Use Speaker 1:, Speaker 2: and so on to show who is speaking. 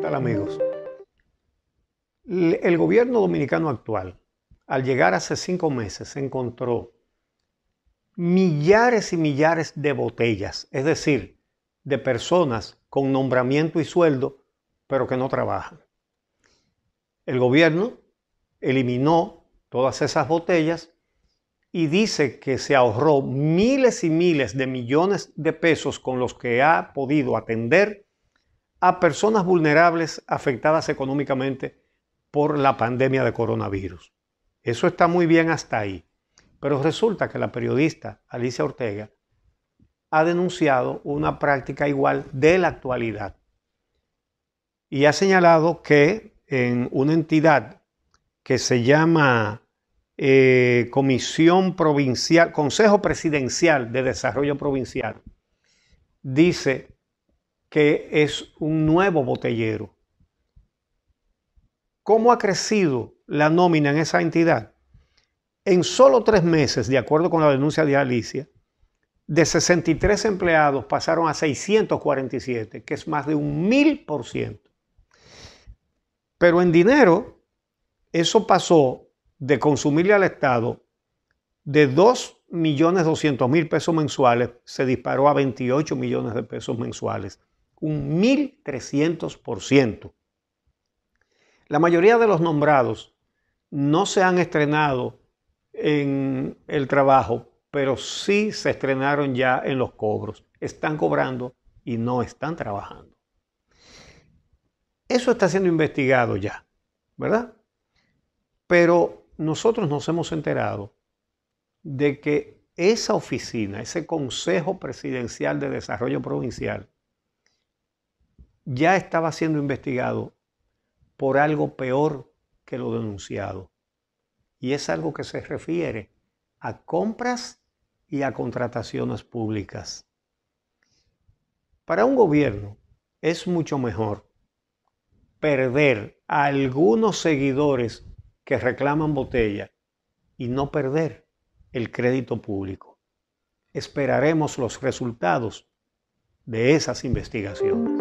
Speaker 1: tal amigos? El gobierno dominicano actual, al llegar hace cinco meses, encontró millares y millares de botellas, es decir, de personas con nombramiento y sueldo, pero que no trabajan. El gobierno eliminó todas esas botellas y dice que se ahorró miles y miles de millones de pesos con los que ha podido atender a personas vulnerables afectadas económicamente por la pandemia de coronavirus. Eso está muy bien hasta ahí. Pero resulta que la periodista Alicia Ortega ha denunciado una práctica igual de la actualidad y ha señalado que en una entidad que se llama eh, Comisión Provincial, Consejo Presidencial de Desarrollo Provincial, dice que es un nuevo botellero. ¿Cómo ha crecido la nómina en esa entidad? En solo tres meses, de acuerdo con la denuncia de Alicia, de 63 empleados pasaron a 647, que es más de un mil por ciento. Pero en dinero, eso pasó de consumirle al Estado de 2 millones 200 mil pesos mensuales, se disparó a 28 millones de pesos mensuales un 1.300%. La mayoría de los nombrados no se han estrenado en el trabajo, pero sí se estrenaron ya en los cobros. Están cobrando y no están trabajando. Eso está siendo investigado ya, ¿verdad? Pero nosotros nos hemos enterado de que esa oficina, ese Consejo Presidencial de Desarrollo Provincial, ya estaba siendo investigado por algo peor que lo denunciado. Y es algo que se refiere a compras y a contrataciones públicas. Para un gobierno es mucho mejor perder a algunos seguidores que reclaman botella y no perder el crédito público. Esperaremos los resultados de esas investigaciones.